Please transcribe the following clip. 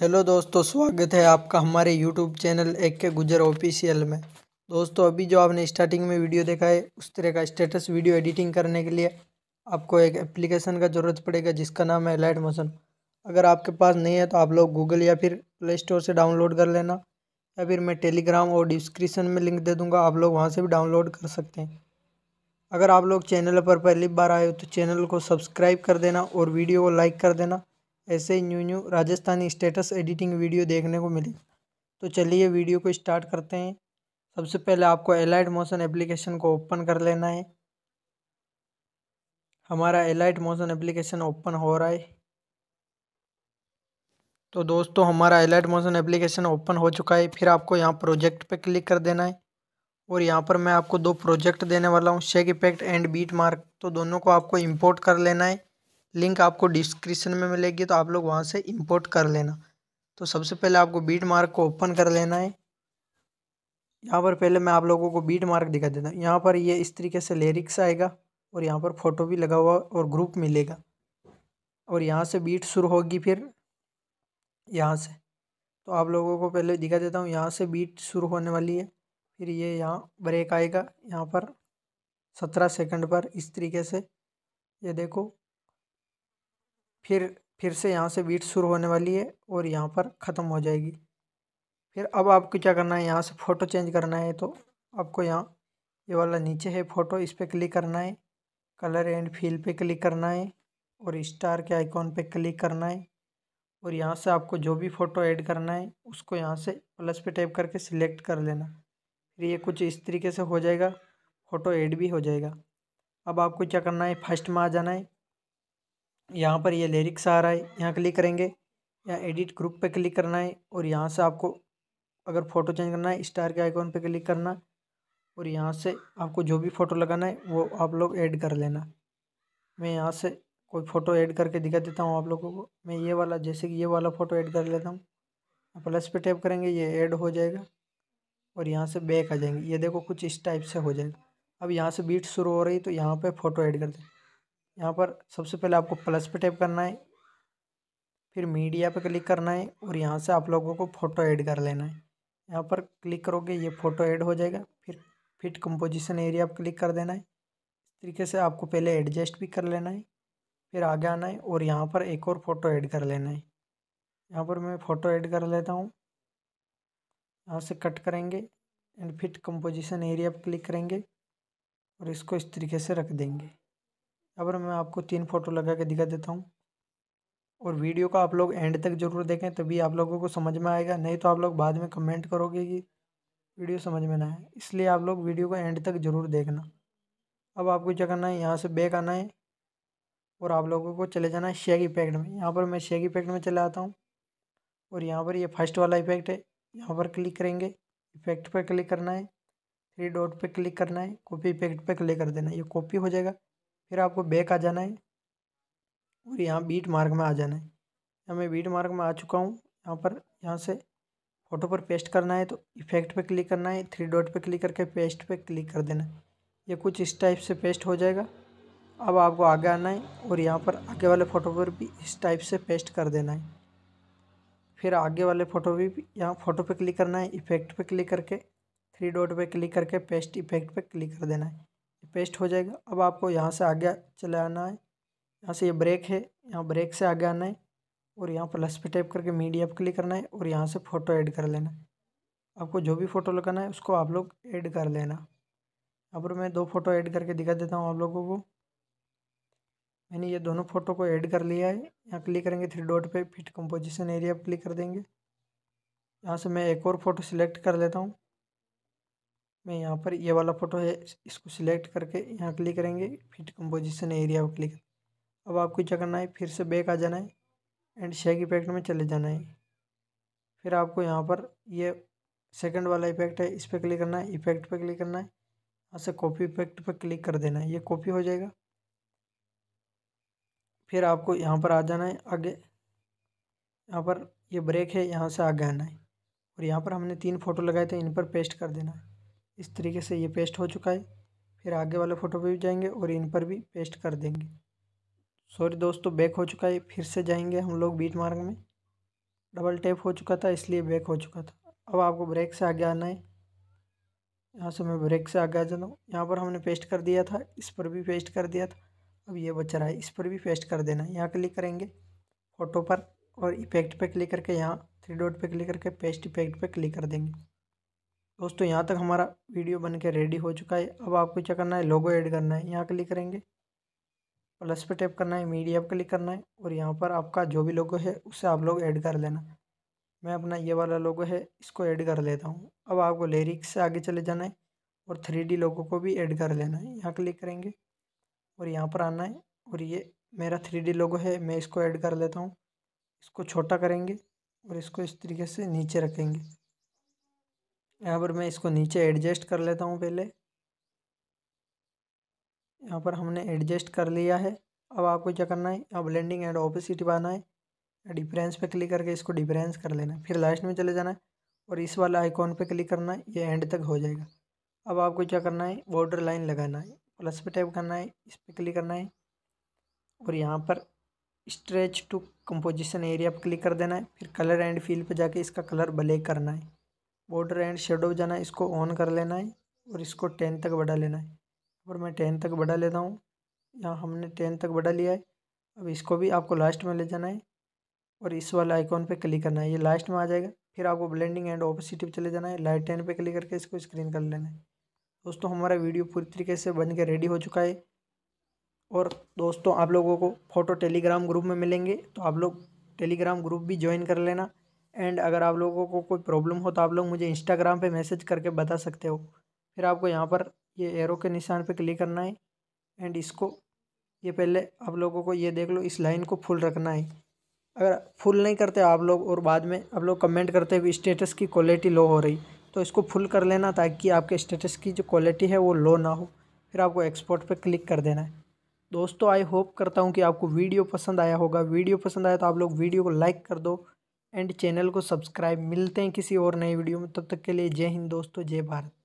hello दोस्तों स्वागत है आपका हमारे यूट्यूब चैनल एक के गुजर ऑफिशियल में दोस्तों अभी जो आपने स्टार्टिंग में वीडियो देखा है उस तरह का स्टेटस वीडियो एडिटिंग करने के लिए आपको एक एप्लीकेशन का ज़रूरत पड़ेगा जिसका नाम है लाइट मोशन अगर आपके पास नहीं है तो आप लोग गूगल या फिर प्ले स्टोर से डाउनलोड कर लेना या फिर मैं टेलीग्राम और डिस्क्रिप्सन में लिंक दे दूँगा आप लोग वहाँ से भी डाउनलोड कर सकते हैं अगर आप लोग चैनल पर पहली बार आए हो तो चैनल को सब्सक्राइब कर देना और वीडियो को लाइक कर देना ऐसे ही new new Rajasthani status editing video देखने को मिली तो चलिए वीडियो को स्टार्ट करते हैं सबसे पहले आपको एलाइट मोशन एप्लीकेशन को ओपन कर लेना है हमारा एलाइट मोशन एप्लीकेशन ओपन हो रहा है तो दोस्तों हमारा एलाइट मोशन एप्लीकेशन ओपन हो चुका है फिर आपको यहाँ प्रोजेक्ट पे क्लिक कर देना है और यहाँ पर मैं आपको दो प्रोजेक्ट देने वाला हूँ shake effect and beat mark तो दोनों को आपको इंपोर्ट कर लेना है लिंक आपको डिस्क्रिप्शन में मिलेगी तो आप लोग वहाँ से इंपोर्ट कर लेना तो सबसे पहले आपको बीट मार्क को ओपन कर लेना है यहाँ पर पहले मैं आप लोगों को बीट मार्क दिखा देता हूँ यहाँ पर ये इस तरीके से लिरिक्स आएगा और यहाँ पर फ़ोटो भी लगा हुआ और ग्रुप मिलेगा और यहाँ से बीट शुरू होगी फिर यहाँ से तो आप लोगों को पहले दिखा देता हूँ यहाँ से बीट शुरू होने वाली है फिर ये यहाँ ब्रेक आएगा यहाँ पर सत्रह सेकंड पर इस तरीके से ये देखो फिर फिर से यहाँ से बीट शुरू होने वाली है और यहाँ पर ख़त्म हो जाएगी फिर अब आपको क्या करना है यहाँ से फ़ोटो चेंज करना है तो आपको यहाँ ये वाला नीचे है फ़ोटो इस पर क्लिक करना है कलर एंड फील पे क्लिक करना है और स्टार के आइकॉन पे क्लिक करना है और यहाँ से आपको जो भी फ़ोटो ऐड करना है उसको यहाँ से प्लस पे टाइप करके सिलेक्ट कर लेना फिर ये कुछ इस तरीके से हो जाएगा फ़ोटो ऐड भी हो जाएगा अब आपको क्या करना है फर्स्ट में आ जाना है यहाँ पर ये लिरिक्स आ रहा है यहाँ क्लिक करेंगे यहाँ एडिट ग्रुप पे क्लिक करना है और यहाँ से आपको अगर फ़ोटो चेंज करना है स्टार के आइकॉन पे क्लिक करना और यहाँ से आपको जो भी फ़ोटो लगाना है वो आप लोग ऐड कर लेना मैं यहाँ से कोई फ़ोटो ऐड करके दिखा देता हूँ आप लोगों को मैं ये वाला जैसे कि ये वाला फ़ोटो ऐड कर लेता हूँ प्लस पे टैप करेंगे ये ऐड हो जाएगा और यहाँ से बैक आ जाएंगे ये देखो कुछ इस टाइप से हो जाएगा अब यहाँ से बीट शुरू हो रही तो यहाँ पर फ़ोटो ऐड कर दें यहाँ पर सबसे पहले आपको प्लस पे टैप करना है फिर मीडिया पे क्लिक करना है और यहाँ से आप लोगों को फ़ोटो ऐड कर लेना है यहाँ पर क्लिक करोगे ये फ़ोटो ऐड हो जाएगा फिर फिट कंपोजिशन एरिया पर क्लिक कर देना है इस तरीके से आपको पहले एडजस्ट भी कर लेना है फिर आगे आना है और यहाँ पर एक और फ़ोटो ऐड कर लेना है यहाँ पर मैं फ़ोटो ऐड कर लेता हूँ यहाँ से कट करेंगे एंड फिट कंपोजिशन एरिया पर क्लिक करेंगे और इसको इस तरीके से रख देंगे यहाँ पर मैं आपको तीन फोटो लगा के दिखा देता हूँ और वीडियो का आप लोग एंड तक ज़रूर देखें तभी आप लोगों को समझ में आएगा नहीं तो आप लोग बाद में कमेंट करोगे कि वीडियो समझ में ना आए इसलिए आप लोग वीडियो का एंड तक ज़रूर देखना अब आपको क्या करना है यहाँ से बैक आना है और आप लोगों को चले जाना है शेगी इफेक्ट में यहाँ पर मैं शेग इफेक्ट में चले आता हूँ और यहाँ पर ये फर्स्ट वाला इफेक्ट है यहाँ पर क्लिक करेंगे इफेक्ट पर क्लिक करना है थ्री डॉट पर क्लिक करना है कॉपी इफेक्ट पर क्लिक कर देना ये कॉपी हो जाएगा फिर आपको बैक आ जाना है और यहाँ बीट मार्क में आ जाना है मैं बीट मार्क में आ चुका हूँ यहाँ पर यहाँ से फ़ोटो पर पेस्ट करना है तो इफेक्ट पे क्लिक करना है थ्री डॉट पे क्लिक करके पेस्ट पे क्लिक कर देना है ये कुछ इस टाइप से पेस्ट हो जाएगा अब आपको आगे आना है और यहाँ पर आगे वाले फ़ोटो पर भी इस टाइप से पेस्ट कर देना है फिर आगे वाले फ़ोटो भी यहाँ फ़ोटो पर क्लिक करना है इफेक्ट पर क्लिक करके थ्री डॉट पर क्लिक करके पेस्ट इफेक्ट पर क्लिक कर देना है पेस्ट हो जाएगा अब आपको यहाँ से आगे चले आना है यहाँ से ये ब्रेक है यहाँ ब्रेक से आगे आना है और यहाँ प्लस पे टैप करके मीडिया पर क्लिक करना है और यहाँ से फ़ोटो ऐड कर लेना है आपको जो भी फ़ोटो लगाना है उसको आप लोग ऐड कर लेना यहाँ पर मैं दो फ़ोटो ऐड करके दिखा देता हूँ आप लोगों को मैंने ये दोनों फ़ोटो को ऐड कर लिया है यहाँ क्लिक करेंगे थ्री डॉट पे फिट कंपोजिशन एरिया पर क्लिक कर देंगे यहाँ से मैं एक और फ़ोटो सिलेक्ट कर लेता हूँ मैं यहाँ पर ये वाला फ़ोटो है इसको सिलेक्ट करके यहाँ क्लिक करेंगे फिर कंपोजिशन एरिया पर क्लिक अब आपको क्या करना है फिर से बैक आ जाना है एंड शेक इफेक्ट में चले जाना है फिर आपको यहाँ पर ये सेकंड वाला इफेक्ट है इस पर क्लिक करना है इफेक्ट पर क्लिक करना है यहाँ से कॉपी इफेक्ट पर क्लिक कर देना है ये कॉपी हो जाएगा फिर आपको यहाँ पर आ जाना है आगे यहाँ पर ये ब्रेक है यहाँ से आगे आना है और यहाँ पर हमने तीन फ़ोटो लगाए थे इन पर पेस्ट कर देना है इस तरीके से ये पेस्ट हो चुका है फिर आगे वाले फ़ोटो पे भी जाएंगे और इन पर भी पेस्ट कर देंगे सॉरी दोस्तों बैक हो चुका है फिर से जाएंगे हम लोग बीट मार्ग में डबल टैप हो चुका था इसलिए बैक हो चुका था अब आपको ब्रेक से आगे आना है यहाँ से मैं ब्रेक से आगे आ जाता हूँ यहाँ पर हमने पेस्ट कर दिया था इस पर भी पेस्ट कर दिया था अब ये बच रहा है इस पर भी पेस्ट कर देना है यहाँ क्लिक करेंगे फ़ोटो पर और इफेक्ट पर क्लिक करके यहाँ थ्री डॉट पर क्लिक करके पेस्ट इफेक्ट पर क्लिक कर देंगे दोस्तों यहाँ तक हमारा वीडियो बन के रेडी हो चुका है अब आपको क्या करना है लोगो ऐड करना है यहाँ क्लिक करेंगे प्लस पे टैप करना है मीडिया पर क्लिक करना है और यहाँ पर आपका जो भी लोगो है उसे आप लोग ऐड कर लेना मैं अपना ये वाला लोगो है इसको ऐड कर लेता हूँ अब आपको लिरिक्स से आगे चले जाना है और थ्री डी लोगो को भी ऐड कर लेना है यहाँ क्लिक करेंगे और यहाँ पर आना है और ये मेरा थ्री डी लोगो है मैं इसको ऐड कर लेता हूँ इसको छोटा करेंगे और इसको इस तरीके से नीचे रखेंगे यहाँ पर मैं इसको नीचे एडजस्ट कर लेता हूँ पहले यहाँ पर हमने एडजस्ट कर लिया है अब आपको क्या करना है यहाँ ब्लेंडिंग एंड ऑपोसिट पाना है डिफरेंस पे क्लिक करके इसको डिफरेंस कर लेना है फिर लास्ट में चले जाना है और इस वाला आइकॉन पे क्लिक करना है ये एंड तक हो जाएगा अब आपको क्या करना है बॉर्डर लाइन लगाना है प्लस पे टैप करना है इस पर क्लिक करना है और यहाँ पर स्ट्रेच टू कंपोजिशन एरिया पर क्लिक कर देना है फिर कलर एंड फील पर जाके इसका कलर ब्लैक करना है बॉर्डर एंड शेडो जाना है इसको ऑन कर लेना है और इसको टेन तक बढ़ा लेना है और मैं टेन तक बढ़ा लेता हूँ यहाँ हमने टेन तक बढ़ा लिया है अब इसको भी आपको लास्ट में ले जाना है और इस वाले आइकॉन पे क्लिक करना है ये लास्ट में आ जाएगा फिर आपको ब्लेंडिंग एंड ऑपोसिटिव चले जाना है लाइट टेन पे क्लिक करके इसको स्क्रीन कर लेना है दोस्तों हमारा वीडियो पूरी तरीके से बन के रेडी हो चुका है और दोस्तों आप लोगों को फ़ोटो टेलीग्राम ग्रुप में मिलेंगे तो आप लोग टेलीग्राम ग्रुप भी ज्वाइन कर लेना एंड अगर आप लोगों को कोई प्रॉब्लम हो तो आप लोग मुझे इंस्टाग्राम पे मैसेज करके बता सकते हो फिर आपको यहाँ पर ये एरो के निशान पे क्लिक करना है एंड इसको ये पहले आप लोगों को ये देख लो इस लाइन को फुल रखना है अगर फुल नहीं करते आप लोग और बाद में आप लोग कमेंट करते हुए स्टेटस की क्वालिटी लो हो रही तो इसको फुल कर लेना ताकि आपके स्टेटस की जो क्वालिटी है वो लो ना हो फिर आपको एक्सपोर्ट पर क्लिक कर देना है दोस्तों आई होप करता हूँ कि आपको वीडियो पसंद आया होगा वीडियो पसंद आया तो आप लोग वीडियो को लाइक कर दो एंड चैनल को सब्सक्राइब मिलते हैं किसी और नए वीडियो में तब तक के लिए जय हिंद दोस्तों जय भारत